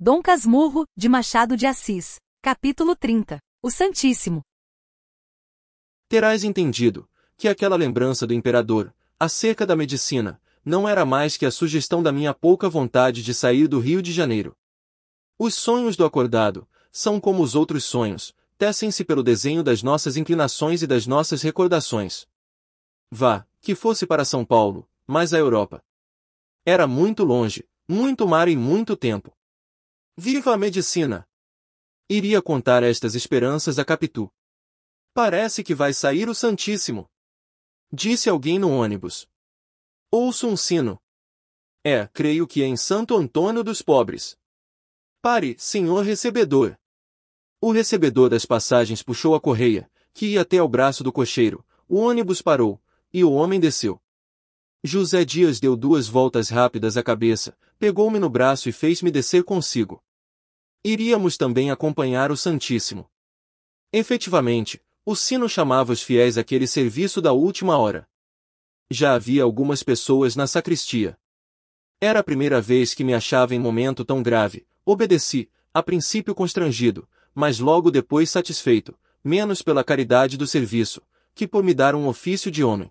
Dom Casmurro, de Machado de Assis. Capítulo 30. O Santíssimo. Terás entendido que aquela lembrança do imperador, acerca da medicina, não era mais que a sugestão da minha pouca vontade de sair do Rio de Janeiro. Os sonhos do acordado são como os outros sonhos, tecem-se pelo desenho das nossas inclinações e das nossas recordações. Vá, que fosse para São Paulo, mas a Europa. Era muito longe, muito mar e muito tempo. Viva a medicina! Iria contar estas esperanças a Capitu. Parece que vai sair o Santíssimo. Disse alguém no ônibus. Ouço um sino. É, creio que é em Santo Antônio dos Pobres. Pare, senhor recebedor. O recebedor das passagens puxou a correia, que ia até ao braço do cocheiro. O ônibus parou, e o homem desceu. José Dias deu duas voltas rápidas à cabeça, pegou-me no braço e fez-me descer consigo iríamos também acompanhar o Santíssimo. Efetivamente, o sino chamava os fiéis àquele serviço da última hora. Já havia algumas pessoas na sacristia. Era a primeira vez que me achava em momento tão grave, obedeci, a princípio constrangido, mas logo depois satisfeito, menos pela caridade do serviço, que por me dar um ofício de homem.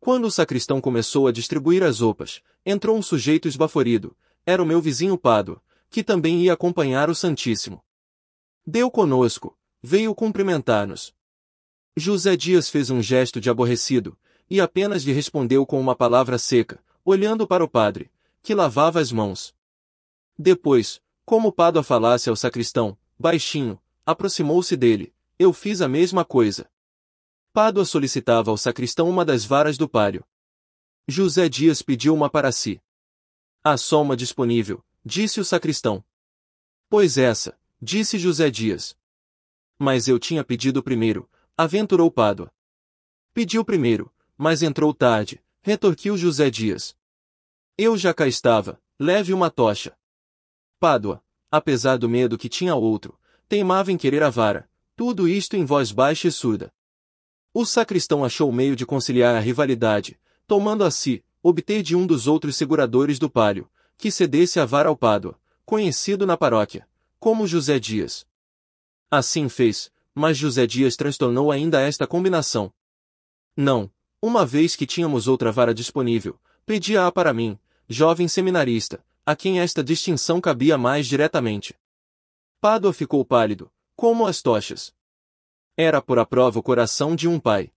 Quando o sacristão começou a distribuir as opas, entrou um sujeito esbaforido, era o meu vizinho Pado, que também ia acompanhar o Santíssimo. Deu conosco, veio cumprimentar-nos. José Dias fez um gesto de aborrecido, e apenas lhe respondeu com uma palavra seca, olhando para o padre, que lavava as mãos. Depois, como Pádua falasse ao sacristão, baixinho, aproximou-se dele, eu fiz a mesma coisa. Pádua solicitava ao sacristão uma das varas do pário. José Dias pediu uma para si. A soma disponível, disse o sacristão. Pois essa, disse José Dias. Mas eu tinha pedido primeiro, aventurou Pádua. Pediu primeiro, mas entrou tarde, retorquiu José Dias. Eu já cá estava, leve uma tocha. Pádua, apesar do medo que tinha outro, teimava em querer a vara, tudo isto em voz baixa e surda. O sacristão achou meio de conciliar a rivalidade, tomando a si, obter de um dos outros seguradores do palio, que cedesse a vara ao Pádua, conhecido na paróquia, como José Dias. Assim fez, mas José Dias transtornou ainda esta combinação. Não, uma vez que tínhamos outra vara disponível, pedia-a para mim, jovem seminarista, a quem esta distinção cabia mais diretamente. Pádua ficou pálido, como as tochas. Era por a prova o coração de um pai.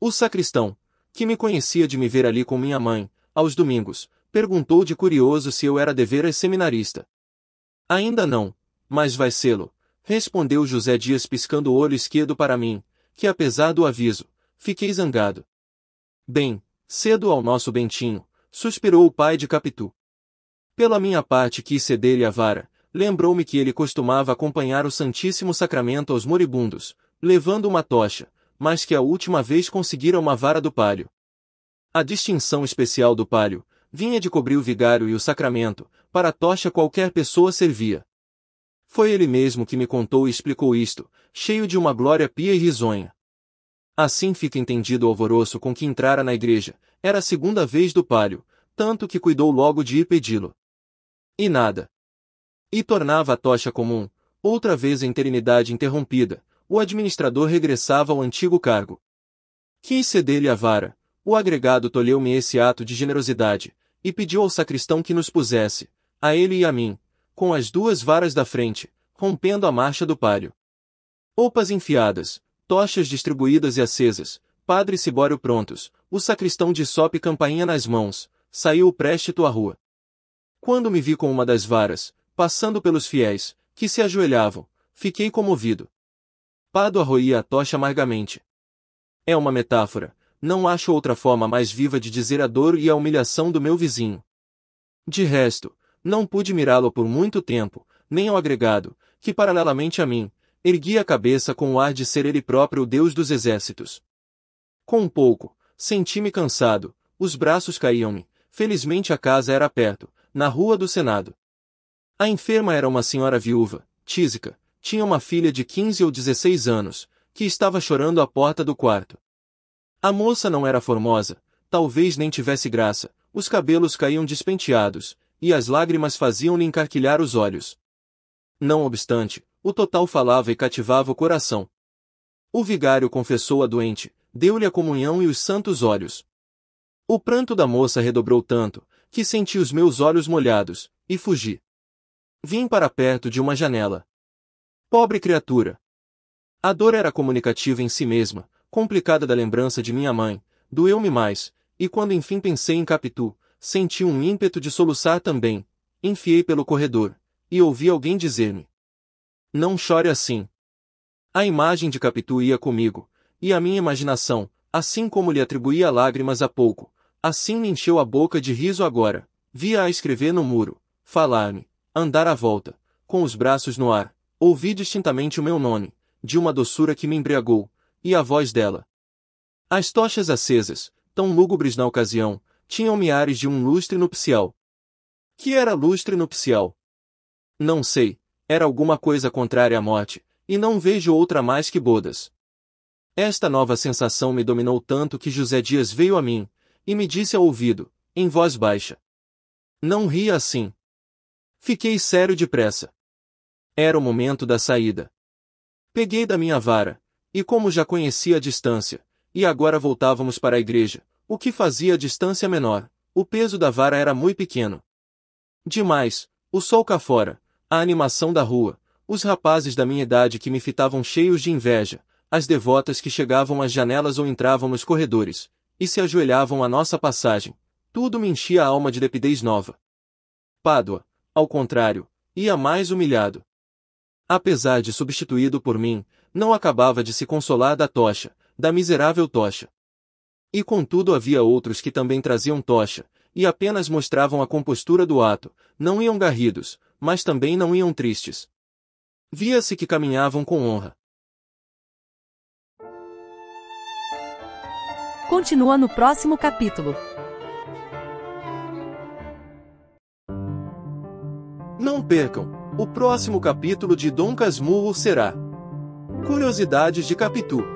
O sacristão, que me conhecia de me ver ali com minha mãe, aos domingos, Perguntou de curioso se eu era deveras seminarista. Ainda não, mas vai sê-lo, respondeu José Dias piscando o olho esquerdo para mim, que apesar do aviso, fiquei zangado. Bem, cedo ao nosso Bentinho, suspirou o pai de Capitu. Pela minha parte quis ceder-lhe a vara, lembrou-me que ele costumava acompanhar o Santíssimo Sacramento aos moribundos, levando uma tocha, mas que a última vez conseguira uma vara do palio. A distinção especial do palio, vinha de cobrir o vigário e o sacramento, para a tocha qualquer pessoa servia. Foi ele mesmo que me contou e explicou isto, cheio de uma glória pia e risonha. Assim fica entendido o alvoroço com que entrara na igreja, era a segunda vez do palio, tanto que cuidou logo de ir pedi-lo. E nada. E tornava a tocha comum, outra vez a interinidade interrompida, o administrador regressava ao antigo cargo. Quis ceder-lhe a vara, o agregado tolheu-me esse ato de generosidade, e pediu ao sacristão que nos pusesse, a ele e a mim, com as duas varas da frente, rompendo a marcha do páreo. Opas enfiadas, tochas distribuídas e acesas, padre Cibório prontos, o sacristão de sope campainha nas mãos, saiu o préstito à rua. Quando me vi com uma das varas, passando pelos fiéis, que se ajoelhavam, fiquei comovido. Pado arroia a tocha amargamente. É uma metáfora, não acho outra forma mais viva de dizer a dor e a humilhação do meu vizinho. De resto, não pude mirá-lo por muito tempo, nem ao agregado, que paralelamente a mim, erguia a cabeça com o ar de ser ele próprio o Deus dos exércitos. Com um pouco, senti-me cansado, os braços caíam-me, felizmente a casa era perto, na rua do Senado. A enferma era uma senhora viúva, tísica, tinha uma filha de 15 ou 16 anos, que estava chorando à porta do quarto. A moça não era formosa, talvez nem tivesse graça, os cabelos caíam despenteados, e as lágrimas faziam-lhe encarquilhar os olhos. Não obstante, o total falava e cativava o coração. O vigário confessou a doente, deu-lhe a comunhão e os santos olhos. O pranto da moça redobrou tanto, que senti os meus olhos molhados, e fugi. Vim para perto de uma janela. Pobre criatura! A dor era comunicativa em si mesma, complicada da lembrança de minha mãe, doeu-me mais, e quando enfim pensei em Capitu, senti um ímpeto de soluçar também. Enfiei pelo corredor, e ouvi alguém dizer-me: Não chore assim. A imagem de Capitu ia comigo, e a minha imaginação, assim como lhe atribuía lágrimas há pouco, assim me encheu a boca de riso agora. Via-a escrever no muro, falar-me, andar à volta, com os braços no ar, ouvi distintamente o meu nome, de uma doçura que me embriagou, e a voz dela. As tochas acesas, tão lúgubres na ocasião, tinham milhares de um lustre nupcial. Que era lustre nupcial? Não sei, era alguma coisa contrária à morte, e não vejo outra mais que bodas. Esta nova sensação me dominou tanto que José Dias veio a mim, e me disse ao ouvido, em voz baixa. Não ria assim. Fiquei sério depressa. Era o momento da saída. Peguei da minha vara, e como já conhecia a distância, e agora voltávamos para a igreja, o que fazia a distância menor, o peso da vara era muito pequeno. Demais, o sol cá fora, a animação da rua, os rapazes da minha idade que me fitavam cheios de inveja, as devotas que chegavam às janelas ou entravam nos corredores, e se ajoelhavam à nossa passagem, tudo me enchia a alma de lepidez nova. Pádua, ao contrário, ia mais humilhado. Apesar de substituído por mim, não acabava de se consolar da tocha, da miserável tocha. E contudo havia outros que também traziam tocha, e apenas mostravam a compostura do ato, não iam garridos, mas também não iam tristes. Via-se que caminhavam com honra. Continua no próximo capítulo. Não percam! O próximo capítulo de Dom Casmurro será Curiosidades de Capitu